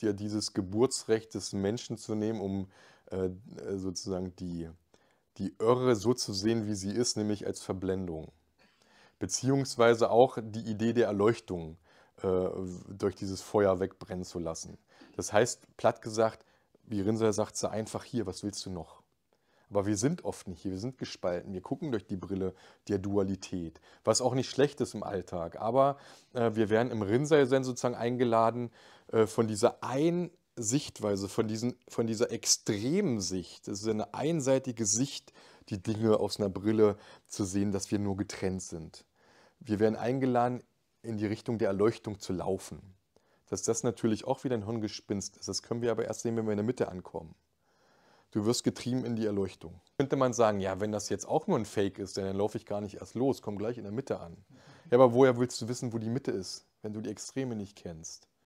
dir dieses Geburtsrecht des Menschen zu nehmen, um äh, äh, sozusagen die, die Irre so zu sehen, wie sie ist, nämlich als Verblendung. Beziehungsweise auch die Idee der Erleuchtung äh, durch dieses Feuer wegbrennen zu lassen. Das heißt, platt gesagt, wie Rinser sagt, sei einfach hier, was willst du noch? Aber wir sind oft nicht hier, wir sind gespalten, wir gucken durch die Brille der Dualität, was auch nicht schlecht ist im Alltag. Aber äh, wir werden im Rinzai-Zen sozusagen eingeladen, äh, von dieser einen Sichtweise, von, diesen, von dieser extremen Sicht, das ist eine einseitige Sicht, die Dinge aus einer Brille zu sehen, dass wir nur getrennt sind. Wir werden eingeladen, in die Richtung der Erleuchtung zu laufen. Dass das natürlich auch wieder ein Hirngespinst ist, das können wir aber erst sehen, wenn wir in der Mitte ankommen. Du wirst getrieben in die Erleuchtung. Könnte man sagen, ja, wenn das jetzt auch nur ein Fake ist, dann laufe ich gar nicht erst los, komm gleich in der Mitte an. Ja, aber woher willst du wissen, wo die Mitte ist, wenn du die Extreme nicht kennst?